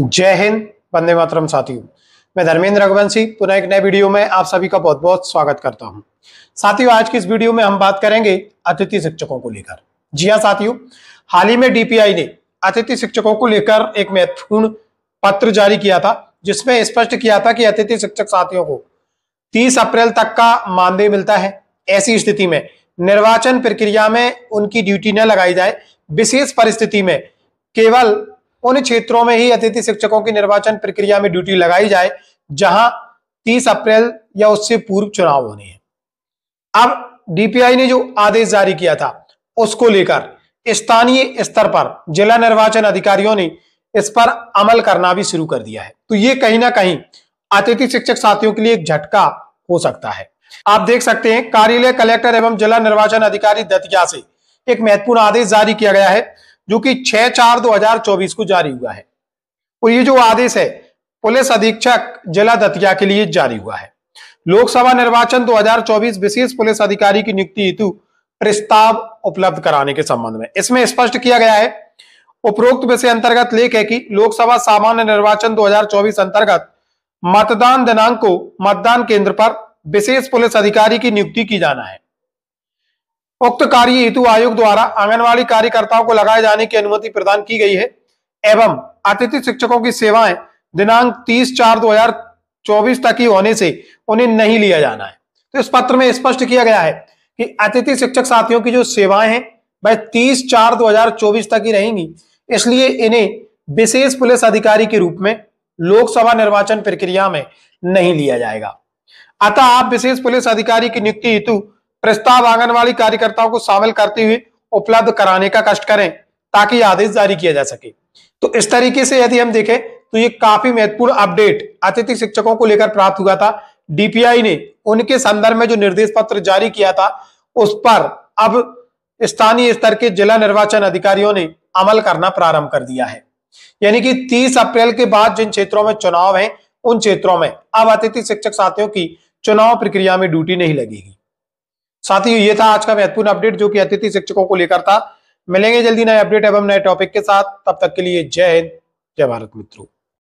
जय हिंद वंदे मातरम साथियों मैं धर्मेंद्र रघुवंशी पुनः एक नए वीडियो में आप सभी का बहुत बहुत स्वागत करता हूं साथियों आज की इस वीडियो में हम बात करेंगे अतिथि शिक्षकों को लेकर जी हाँ साथियों हाल ही में डीपीआई ने अतिथि शिक्षकों को लेकर एक महत्वपूर्ण पत्र जारी किया था जिसमें स्पष्ट किया था कि अतिथि शिक्षक साथियों को तीस अप्रैल तक का मानदेय मिलता है ऐसी स्थिति में निर्वाचन प्रक्रिया में उनकी ड्यूटी न लगाई जाए विशेष परिस्थिति में केवल उन क्षेत्रों में ही अतिथि शिक्षकों की निर्वाचन प्रक्रिया में ड्यूटी लगाई जाए जहां 30 अप्रैल या उससे पूर्व चुनाव होने हैं अब डीपीआई ने जो आदेश जारी किया था उसको लेकर स्थानीय स्तर पर जिला निर्वाचन अधिकारियों ने इस पर अमल करना भी शुरू कर दिया है तो ये कहीं ना कहीं अतिथि शिक्षक साथियों के लिए एक झटका हो सकता है आप देख सकते हैं कार्यालय कलेक्टर एवं जिला निर्वाचन अधिकारी दतिया से एक महत्वपूर्ण आदेश जारी किया गया है जो कि 6 चार 2024 को जारी हुआ है और तो ये जो आदेश है पुलिस अधीक्षक जिला दतिया के लिए जारी हुआ है लोकसभा निर्वाचन 2024 विशेष पुलिस अधिकारी की नियुक्ति हेतु प्रस्ताव उपलब्ध कराने के संबंध में इसमें स्पष्ट किया गया है उपरोक्त विषय अंतर्गत लेख है कि लोकसभा सामान्य निर्वाचन 2024 अंतर्गत मतदान दिनांक को मतदान केंद्र पर विशेष पुलिस अधिकारी की नियुक्ति की जाना है उक्त कार्य हेतु आयोग द्वारा आंगनवाड़ी कार्यकर्ताओं को लगाए जाने की अनुमति प्रदान की गई है एवं अतिथि शिक्षकों की सेवाएं दिनांक 30 चार 2024 तक ही होने से उन्हें नहीं लिया जाना है तो इस पत्र में स्पष्ट किया गया है कि अतिथि शिक्षक साथियों की जो सेवाएं हैं वह 30 चार 2024 तक ही रहेंगी इसलिए इन्हें विशेष पुलिस अधिकारी के रूप में लोकसभा निर्वाचन प्रक्रिया में नहीं लिया जाएगा अतः आप विशेष पुलिस अधिकारी की नियुक्ति हेतु प्रस्ताव आंगनबाड़ी कार्यकर्ताओं को शामिल करते हुए उपलब्ध कराने का कष्ट करें ताकि आदेश जारी किया जा सके तो इस तरीके से यदि हम देखें तो ये काफी महत्वपूर्ण अपडेट अतिथि शिक्षकों को लेकर प्राप्त हुआ था डीपीआई ने उनके संदर्भ में जो निर्देश पत्र जारी किया था उस पर अब स्थानीय स्तर के जिला निर्वाचन अधिकारियों ने अमल करना प्रारंभ कर दिया है यानी कि 30 अप्रैल के बाद जिन क्षेत्रों में चुनाव है उन क्षेत्रों में अब अतिथि शिक्षक साथियों की चुनाव प्रक्रिया में ड्यूटी नहीं लगेगी साथियों ये था आज का महत्वपूर्ण अपडेट जो कि अतिथि शिक्षकों को लेकर था मिलेंगे जल्दी नए अपडेट एवं नए टॉपिक के साथ तब तक के लिए जय हिंद जय भारत मित्रों